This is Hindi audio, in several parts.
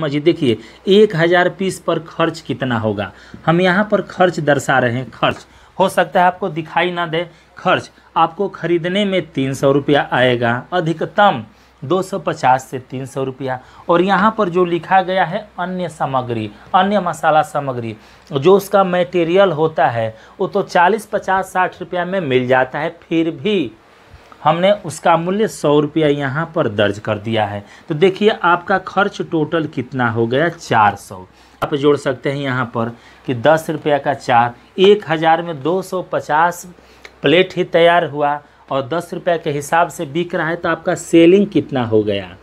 समझिए देखिए एक हज़ार पीस पर खर्च कितना होगा हम यहाँ पर खर्च दर्शा रहे हैं खर्च हो सकता है आपको दिखाई ना दे खर्च आपको खरीदने में तीन सौ रुपया आएगा अधिकतम दो सौ पचास से तीन सौ रुपया और यहाँ पर जो लिखा गया है अन्य सामग्री अन्य मसाला सामग्री जो उसका मटेरियल होता है वो तो चालीस पचास साठ रुपया में मिल जाता है फिर भी हमने उसका मूल्य सौ रुपया यहाँ पर दर्ज कर दिया है तो देखिए आपका खर्च टोटल कितना हो गया चार सौ आप जोड़ सकते हैं यहाँ पर कि दस रुपया का चार एक हज़ार में दो सौ पचास प्लेट ही तैयार हुआ और दस रुपये के हिसाब से बिक रहा है तो आपका सेलिंग कितना हो गया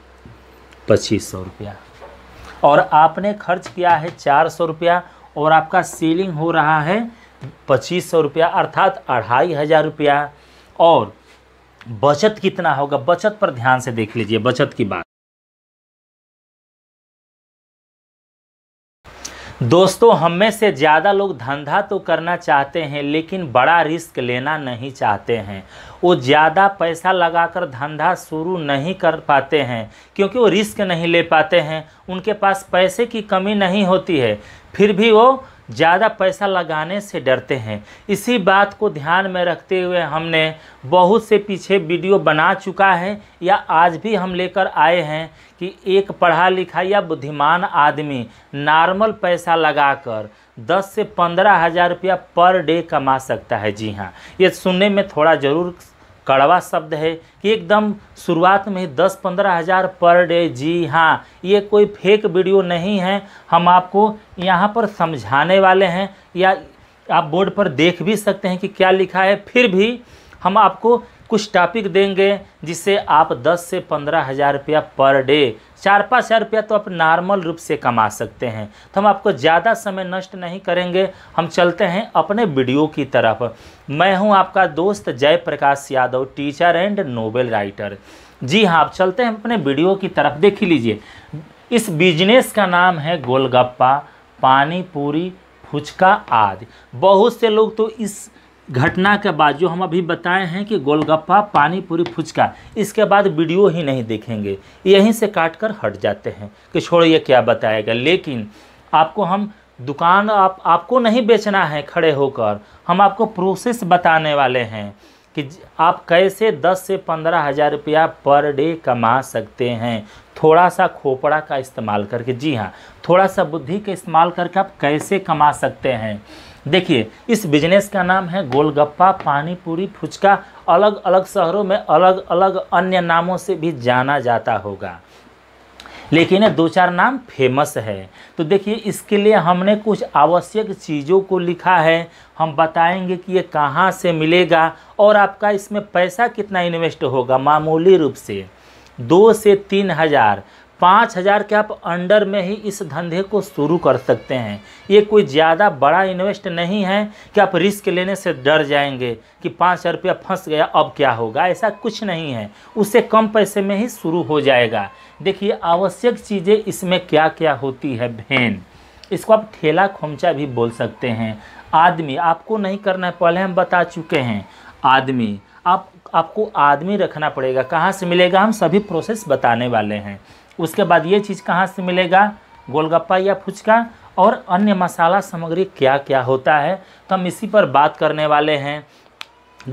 पच्चीस सौ रुपया और आपने खर्च किया है चार सौ रुपया और आपका सेलिंग हो रहा है पच्चीस सौ रुपया अर्थात अढ़ाई हज़ार रुपया और बचत कितना होगा बचत पर ध्यान से देख लीजिए बचत की बात दोस्तों हम में से ज़्यादा लोग धंधा तो करना चाहते हैं लेकिन बड़ा रिस्क लेना नहीं चाहते हैं वो ज़्यादा पैसा लगाकर धंधा शुरू नहीं कर पाते हैं क्योंकि वो रिस्क नहीं ले पाते हैं उनके पास पैसे की कमी नहीं होती है फिर भी वो ज़्यादा पैसा लगाने से डरते हैं इसी बात को ध्यान में रखते हुए हमने बहुत से पीछे वीडियो बना चुका है या आज भी हम लेकर आए हैं कि एक पढ़ा लिखा या बुद्धिमान आदमी नॉर्मल पैसा लगाकर 10 से पंद्रह हज़ार रुपया पर डे कमा सकता है जी हाँ ये सुनने में थोड़ा ज़रूर कड़वा शब्द है कि एकदम शुरुआत में ही दस पंद्रह हज़ार पर डे जी हाँ ये कोई फेक वीडियो नहीं है हम आपको यहाँ पर समझाने वाले हैं या आप बोर्ड पर देख भी सकते हैं कि क्या लिखा है फिर भी हम आपको कुछ टॉपिक देंगे जिससे आप 10 से पंद्रह हज़ार रुपया पर डे चार पाँच हज़ार रुपया तो आप नॉर्मल रूप से कमा सकते हैं तो हम आपको ज़्यादा समय नष्ट नहीं करेंगे हम चलते हैं अपने वीडियो की तरफ मैं हूं आपका दोस्त Jayprakash Yadav teacher and Nobel writer जी हाँ आप चलते हैं अपने वीडियो की तरफ देख लीजिए इस बिजनेस का नाम है गोलगप्पा पानी पूरी फुचका आदि बहुत से लोग तो इस घटना के बाद जो हम अभी बताए हैं कि गोलगप्पा पानी पूरी फुचका इसके बाद वीडियो ही नहीं देखेंगे यहीं से काट कर हट जाते हैं कि ये क्या बताएगा लेकिन आपको हम दुकान आप आपको नहीं बेचना है खड़े होकर हम आपको प्रोसेस बताने वाले हैं कि आप कैसे 10 से पंद्रह हज़ार रुपया पर डे कमा सकते हैं थोड़ा सा खोपड़ा का इस्तेमाल करके जी हाँ थोड़ा सा बुद्धि का इस्तेमाल करके आप कैसे कमा सकते हैं देखिए इस बिजनेस का नाम है गोलगप्पा पानीपुरी फुचका अलग अलग शहरों में अलग अलग अन्य नामों से भी जाना जाता होगा लेकिन दो चार नाम फेमस है तो देखिए इसके लिए हमने कुछ आवश्यक चीज़ों को लिखा है हम बताएंगे कि ये कहाँ से मिलेगा और आपका इसमें पैसा कितना इन्वेस्ट होगा मामूली रूप से दो से तीन हज़ार पाँच हज़ार के आप अंडर में ही इस धंधे को शुरू कर सकते हैं ये कोई ज़्यादा बड़ा इन्वेस्ट नहीं है कि आप रिस्क लेने से डर जाएंगे कि पाँच हज़ार रुपया फंस गया अब क्या होगा ऐसा कुछ नहीं है उससे कम पैसे में ही शुरू हो जाएगा देखिए आवश्यक चीज़ें इसमें क्या क्या होती है भेन इसको आप ठेला खोमचा भी बोल सकते हैं आदमी आपको नहीं करना है पहले हम बता चुके हैं आदमी आप आपको आदमी रखना पड़ेगा कहाँ से मिलेगा हम सभी प्रोसेस बताने वाले हैं उसके बाद ये चीज़ कहाँ से मिलेगा गोलगप्पा या फुचका और अन्य मसाला सामग्री क्या क्या होता है तो हम इसी पर बात करने वाले हैं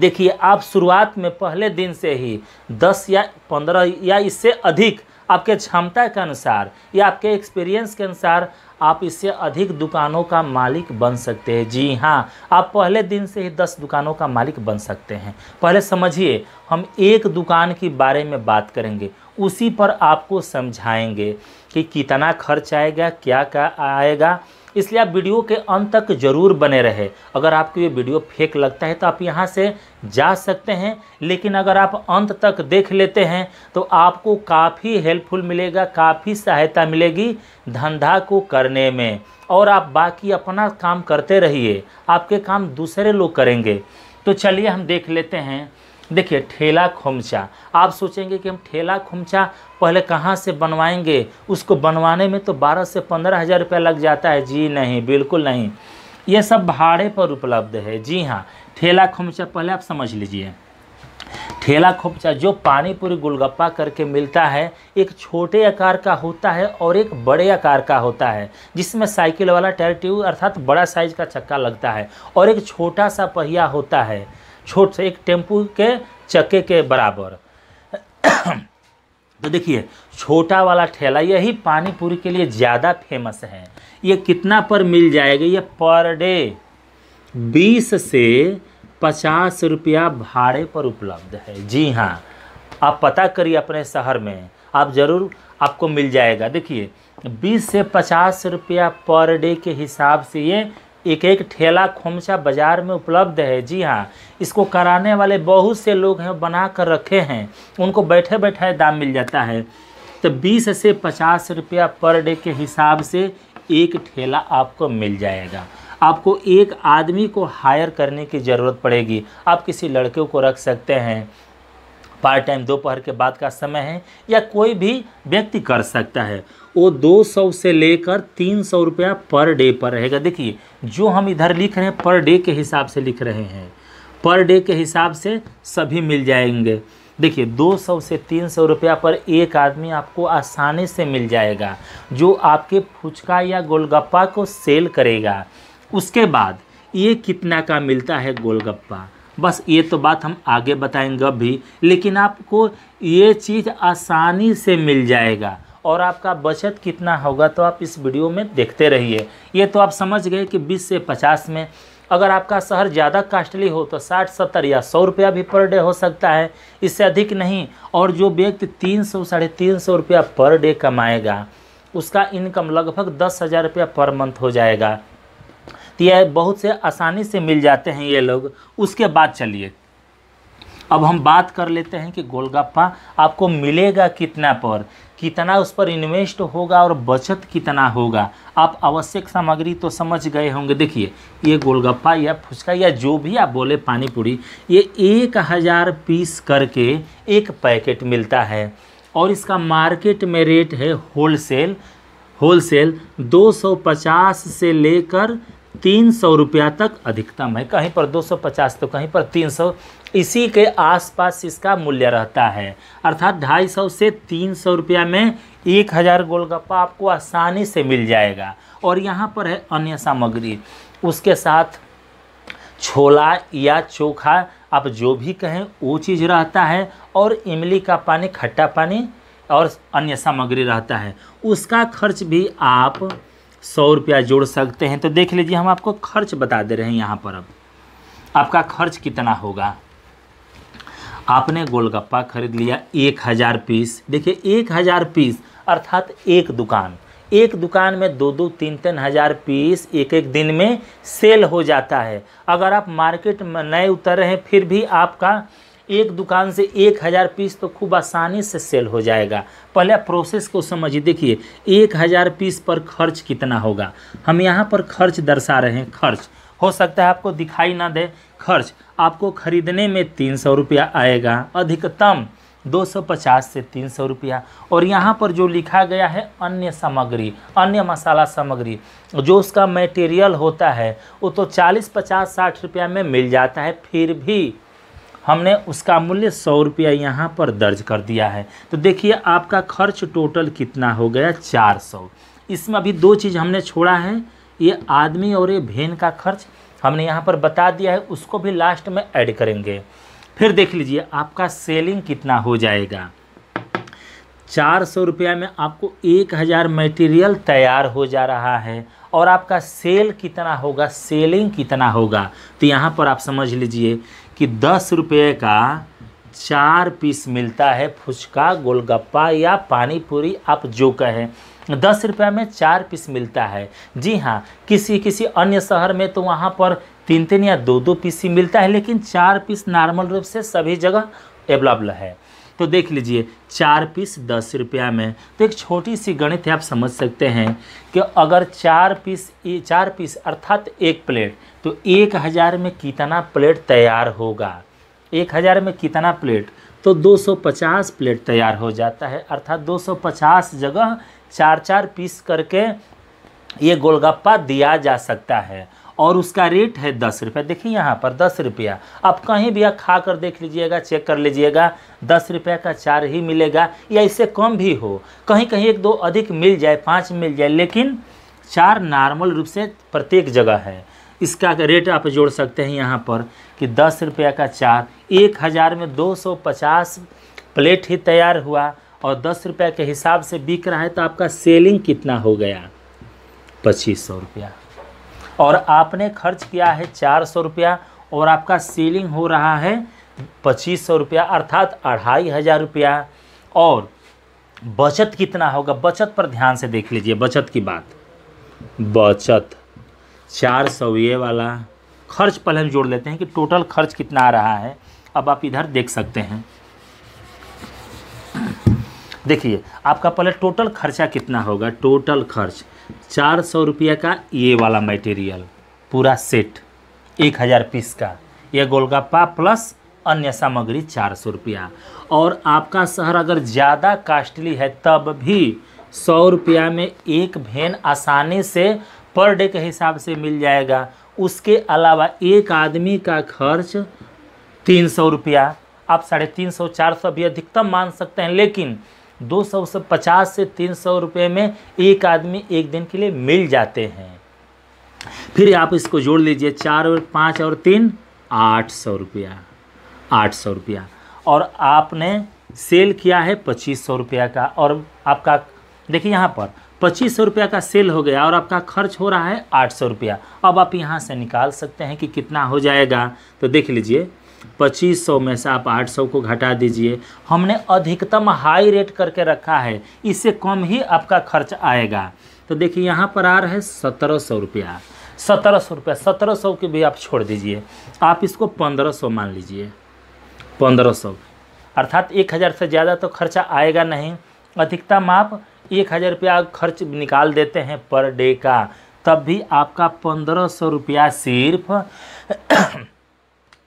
देखिए आप शुरुआत में पहले दिन से ही दस या पंद्रह या इससे अधिक आपके क्षमता के अनुसार या आपके एक्सपीरियंस के अनुसार आप इससे अधिक दुकानों का मालिक बन सकते हैं जी हाँ आप पहले दिन से ही दस दुकानों का मालिक बन सकते हैं पहले समझिए हम एक दुकान के बारे में बात करेंगे उसी पर आपको समझाएंगे कि कितना खर्च आएगा क्या क्या आएगा इसलिए आप वीडियो के अंत तक जरूर बने रहे अगर आपको ये वीडियो फेक लगता है तो आप यहाँ से जा सकते हैं लेकिन अगर आप अंत तक देख लेते हैं तो आपको काफ़ी हेल्पफुल मिलेगा काफ़ी सहायता मिलेगी धंधा को करने में और आप बाकी अपना काम करते रहिए आपके काम दूसरे लोग करेंगे तो चलिए हम देख लेते हैं देखिए ठेला खोमचा आप सोचेंगे कि हम ठेला खोमचा पहले कहाँ से बनवाएंगे उसको बनवाने में तो बारह से पंद्रह हज़ार रुपया लग जाता है जी नहीं बिल्कुल नहीं ये सब भाड़े पर उपलब्ध है जी हाँ ठेला खोमचा पहले आप समझ लीजिए ठेला खोपचा जो पानी पूरी गुलगप्पा करके मिलता है एक छोटे आकार का होता है और एक बड़े आकार का होता है जिसमें साइकिल वाला टायर ट्यूब अर्थात बड़ा साइज का चक्का लगता है और एक छोटा सा पहिया होता है छोट से एक टेम्पू के चक्के के बराबर तो देखिए छोटा वाला ठेला यही पानी पूरी के लिए ज़्यादा फेमस है ये कितना पर मिल जाएगा ये पर डे बीस से पचास रुपया भाड़े पर उपलब्ध है जी हाँ आप पता करिए अपने शहर में आप ज़रूर आपको मिल जाएगा देखिए बीस से पचास रुपया पर डे के हिसाब से ये एक एक ठेला खोमचा बाज़ार में उपलब्ध है जी हाँ इसको कराने वाले बहुत से लोग हैं बना कर रखे हैं उनको बैठे बैठे दाम मिल जाता है तो बीस से पचास रुपया पर डे के हिसाब से एक ठेला आपको मिल जाएगा आपको एक आदमी को हायर करने की ज़रूरत पड़ेगी आप किसी लड़के को रख सकते हैं पार्ट टाइम दोपहर के बाद का समय है या कोई भी व्यक्ति कर सकता है वो 200 से लेकर तीन सौ रुपया पर डे पर रहेगा देखिए जो हम इधर लिख रहे हैं पर डे के हिसाब से लिख रहे हैं पर डे के हिसाब से सभी मिल जाएंगे देखिए 200 से 300 रुपया पर एक आदमी आपको आसानी से मिल जाएगा जो आपके फुचका या गोलगप्पा को सेल करेगा उसके बाद ये कितना का मिलता है गोलगप्पा बस ये तो बात हम आगे बताएंगे भी लेकिन आपको ये चीज़ आसानी से मिल जाएगा और आपका बचत कितना होगा तो आप इस वीडियो में देखते रहिए ये तो आप समझ गए कि 20 से 50 में अगर आपका शहर ज़्यादा कास्टली हो तो 60 सत्तर या सौ रुपया भी पर डे हो सकता है इससे अधिक नहीं और जो व्यक्ति तीन सौ साढ़े तीन सौ रुपया पर डे कमाएगा उसका इनकम लगभग दस हज़ार रुपया पर मंथ हो जाएगा तो यह बहुत से आसानी से मिल जाते हैं ये लोग उसके बाद चलिए अब हम बात कर लेते हैं कि गोलगप्पा आपको मिलेगा कितना पर कितना उस पर इन्वेस्ट होगा और बचत कितना होगा आप आवश्यक सामग्री तो समझ गए होंगे देखिए ये गोलगप्पा या फुचका या जो भी आप बोले पानी पूरी ये एक हज़ार पीस करके एक पैकेट मिलता है और इसका मार्केट में रेट है होलसेल होलसेल 250 से लेकर तीन सौ रुपया तक अधिकतम है कहीं पर 250 तो कहीं पर 300 इसी के आसपास इसका मूल्य रहता है अर्थात 250 से 300 रुपया में एक हज़ार गोलगप्पा आपको आसानी से मिल जाएगा और यहाँ पर है अन्य सामग्री उसके साथ छोला या चोखा आप जो भी कहें वो चीज़ रहता है और इमली का पानी खट्टा पानी और अन्य सामग्री रहता है उसका खर्च भी आप सौ रुपया जोड़ सकते हैं तो देख लीजिए हम आपको खर्च बता दे रहे हैं यहाँ पर अब आपका खर्च कितना होगा आपने गोलगप्पा खरीद लिया एक हज़ार पीस देखिए एक हज़ार पीस अर्थात एक दुकान एक दुकान में दो दो तीन तीन हज़ार पीस एक एक दिन में सेल हो जाता है अगर आप मार्केट में नए उतर रहे हैं फिर भी आपका एक दुकान से एक हज़ार पीस तो खूब आसानी से सेल हो जाएगा पहले प्रोसेस को समझिए देखिए एक हज़ार पीस पर खर्च कितना होगा हम यहाँ पर खर्च दर्शा रहे हैं खर्च हो सकता है आपको दिखाई ना दे खर्च आपको खरीदने में तीन सौ रुपया आएगा अधिकतम दो सौ पचास से तीन सौ रुपया और यहाँ पर जो लिखा गया है अन्य सामग्री अन्य मसाला सामग्री जो उसका मटेरियल होता है वो तो चालीस पचास साठ रुपया में मिल जाता है फिर भी हमने उसका मूल्य सौ रुपया यहाँ पर दर्ज कर दिया है तो देखिए आपका खर्च टोटल कितना हो गया चार सौ इसमें अभी दो चीज़ हमने छोड़ा है ये आदमी और ये भेन का खर्च हमने यहाँ पर बता दिया है उसको भी लास्ट में ऐड करेंगे फिर देख लीजिए आपका सेलिंग कितना हो जाएगा चार सौ रुपया में आपको एक हज़ार मटेरियल तैयार हो जा रहा है और आपका सेल कितना होगा सेलिंग कितना होगा तो यहाँ पर आप समझ लीजिए कि दस रुपये का चार पीस मिलता है फुचका गोलगप्पा या पानी पूरी आप जो कहें दस रुपये में चार पीस मिलता है जी हाँ किसी किसी अन्य शहर में तो वहाँ पर तीन तीन या दो दो पीस ही मिलता है लेकिन चार पीस नॉर्मल रूप से सभी जगह अवेलेबल है तो देख लीजिए चार पीस दस रुपया में तो एक छोटी सी गणित है आप समझ सकते हैं कि अगर चार पीस चार पीस अर्थात एक प्लेट तो एक हज़ार में कितना प्लेट तैयार होगा एक हज़ार में कितना प्लेट तो 250 प्लेट तैयार हो जाता है अर्थात 250 जगह चार चार पीस करके ये गोलगप्पा दिया जा सकता है और उसका रेट है दस रुपये देखिए यहाँ पर दस रुपया आप कहीं भी आप खा कर देख लीजिएगा चेक कर लीजिएगा दस रुपये का चार ही मिलेगा या इससे कम भी हो कहीं कहीं एक दो अधिक मिल जाए पाँच मिल जाए लेकिन चार नॉर्मल रूप से प्रत्येक जगह है इसका रेट आप जोड़ सकते हैं यहाँ पर कि दस रुपये का चार एक हज़ार में दो सौ पचास प्लेट ही तैयार हुआ और दस रुपये के हिसाब से बिक रहा है तो आपका सेलिंग कितना हो गया पच्चीस सौ रुपया और आपने खर्च किया है चार सौ रुपया और आपका सेलिंग हो रहा है पच्चीस सौ रुपया अर्थात अढ़ाई हज़ार रुपया और बचत कितना होगा बचत पर ध्यान से देख लीजिए बचत की बात बचत चार सौ ये वाला खर्च पहले हम जोड़ लेते हैं कि टोटल खर्च कितना आ रहा है अब आप इधर देख सकते हैं देखिए आपका पहले टोटल खर्चा कितना होगा टोटल खर्च चार सौ रुपया का ये वाला मटेरियल पूरा सेट एक हज़ार पीस का यह गोलगप्पा प्लस अन्य सामग्री चार सौ रुपया और आपका शहर अगर ज़्यादा कास्टली है तब भी सौ रुपया में एक भेन आसानी से पर डे के हिसाब से मिल जाएगा उसके अलावा एक आदमी का खर्च तीन सौ रुपया आप साढ़े तीन सौ चार सौ भी अधिकतम मान सकते हैं लेकिन दो सौ से पचास से तीन सौ रुपये में एक आदमी एक दिन के लिए मिल जाते हैं फिर आप इसको जोड़ लीजिए चार और पाँच और तीन आठ सौ रुपया आठ सौ रुपया और आपने सेल किया है पच्चीस सौ रुपया का और आपका देखिए यहाँ पर पच्चीस सौ रुपया का सेल हो गया और आपका खर्च हो रहा है आठ सौ रुपया अब आप यहाँ से निकाल सकते हैं कि कितना हो जाएगा तो देख लीजिए पच्चीस सौ में से आप आठ सौ को घटा दीजिए हमने अधिकतम हाई रेट करके रखा है इससे कम ही आपका खर्च आएगा तो देखिए यहाँ पर आ रहा है सत्रह सौ रुपया सत्रह सौ रुपया सत्रह सौ के भी आप छोड़ दीजिए आप इसको पंद्रह सौ मान लीजिए पंद्रह सौ अर्थात एक हज़ार से ज़्यादा तो खर्चा आएगा नहीं अधिकतम आप एक हज़ार रुपया खर्च निकाल देते हैं पर डे का तब भी आपका पंद्रह सौ रुपया सिर्फ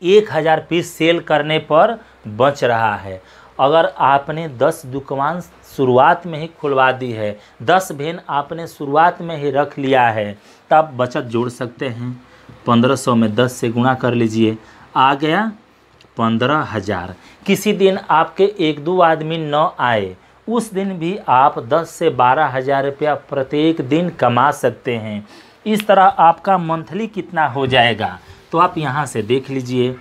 एक हज़ार पीस सेल करने पर बच रहा है अगर आपने दस दुकान शुरुआत में ही खुलवा दी है दस भेन आपने शुरुआत में ही रख लिया है तब बचत जोड़ सकते हैं पंद्रह सौ में दस से गुणा कर लीजिए आ गया पंद्रह हज़ार किसी दिन आपके एक दो आदमी न आए उस दिन भी आप दस से बारह हज़ार रुपया प्रत्येक दिन कमा सकते हैं इस तरह आपका मंथली कितना हो जाएगा तो आप यहाँ से देख लीजिए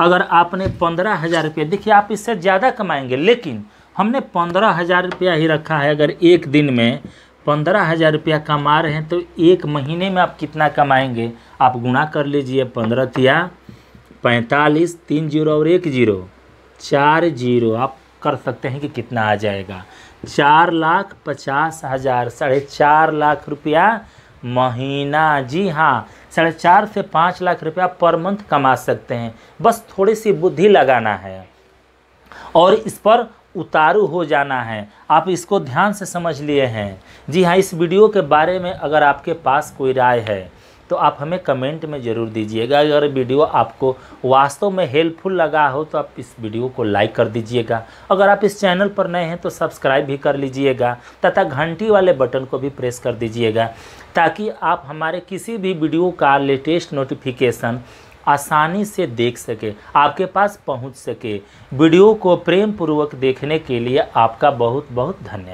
अगर आपने पंद्रह हज़ार रुपया देखिए आप इससे ज़्यादा कमाएंगे लेकिन हमने पंद्रह हज़ार रुपया ही रखा है अगर एक दिन में पंद्रह हज़ार रुपया कमा रहे हैं तो एक महीने में आप कितना कमाएंगे आप गुणा कर लीजिए पंद्रह तिया पैंतालीस तीन जीरो और एक जीरो चार जीरो आप कर सकते हैं कि कितना आ जाएगा चार लाख पचास हज़ार साढ़े चार लाख रुपया महीना जी हाँ साढ़े चार से पाँच लाख रुपया पर मंथ कमा सकते हैं बस थोड़ी सी बुद्धि लगाना है और इस पर उतारू हो जाना है आप इसको ध्यान से समझ लिए हैं जी हाँ इस वीडियो के बारे में अगर आपके पास कोई राय है तो आप हमें कमेंट में ज़रूर दीजिएगा अगर वीडियो आपको वास्तव में हेल्पफुल लगा हो तो आप इस वीडियो को लाइक कर दीजिएगा अगर आप इस चैनल पर नए हैं तो सब्सक्राइब भी कर लीजिएगा तथा घंटी वाले बटन को भी प्रेस कर दीजिएगा ताकि आप हमारे किसी भी वीडियो का लेटेस्ट नोटिफिकेशन आसानी से देख सके आपके पास पहुंच सके वीडियो को प्रेम पूर्वक देखने के लिए आपका बहुत बहुत धन्यवाद